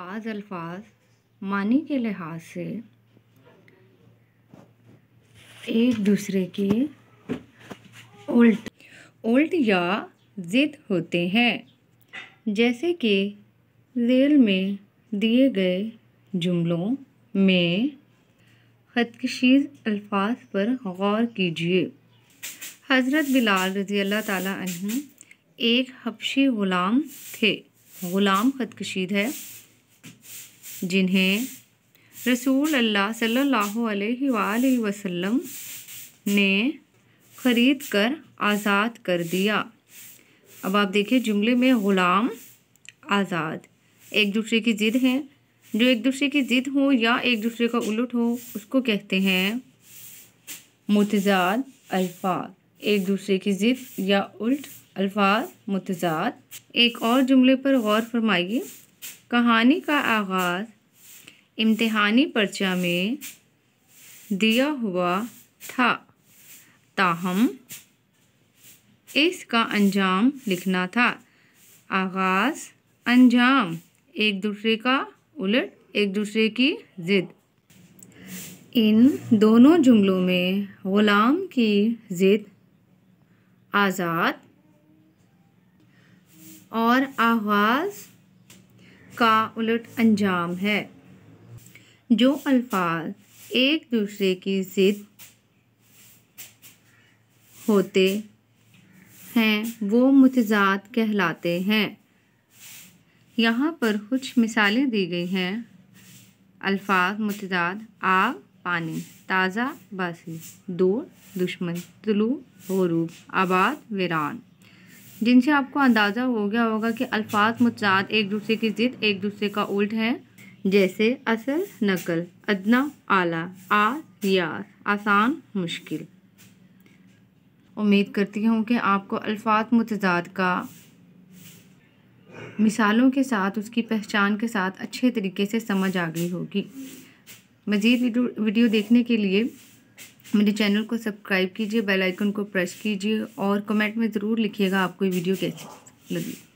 बाज़ अल्फाज मानी के लिहाज से एक दूसरे के उल्ट उल्ट या ज़िद होते हैं जैसे कि जेल में दिए गए जुमलों में खदकशीज अल्फाज पर गौर कीजिए हज़रत बिलाल रज़ी अल्लाह ताला एक हबशी ग़ुलाम थे ग़ुलाम खदकशीद है जिन्हें रसूल अल्लाह सल्लल्लाहु अलैहि वसल्लम ने ख़रीद कर आज़ाद कर दिया अब आप देखिए जुमले में ग़ुलाम आज़ाद एक दूसरे की ज़िद हैं जो एक दूसरे की ज़िद हो या एक दूसरे का उलट हो उसको कहते हैं मुतजाद अल्फाज एक दूसरे की ज़िद या उल्ट अल्फाज मुतजाद एक और जुमले पर गौर फरमाइए कहानी का आगाज़ इम्तहानी पर्चा में दिया हुआ था ताहम इसका अंजाम लिखना था आगाज़ अंजाम एक दूसरे का उलट एक दूसरे की ज़िद इन दोनों जुमलों में ग़ुलाम की ज़िद आज़ाद और आगाज़ का उलट अंजाम है जो अल्फाज एक दूसरे की ज़िद होते हैं वो मतजाद कहलाते हैं यहाँ पर कुछ मिसालें दी गई हैं अल्फाज मतजाद आग पानी ताज़ा बासी दूर दुश्मन तुलू गरूब आबाद वीरान जिनसे आपको अंदाज़ा हो गया होगा कि अल्फाज मुतजाद एक दूसरे की ज़िद एक दूसरे का उल्ट है जैसे असल नकल अदना आला आ यार आसान मुश्किल उम्मीद करती हूँ कि आपको अल्फाज मुतजाद का मिसालों के साथ उसकी पहचान के साथ अच्छे तरीके से समझ आ गई होगी मज़ीद वीडियो देखने के लिए मेरे चैनल को सब्सक्राइब कीजिए बेल आइकन को प्रेस कीजिए और कमेंट में ज़रूर लिखिएगा आपको ये वीडियो कैसी लगी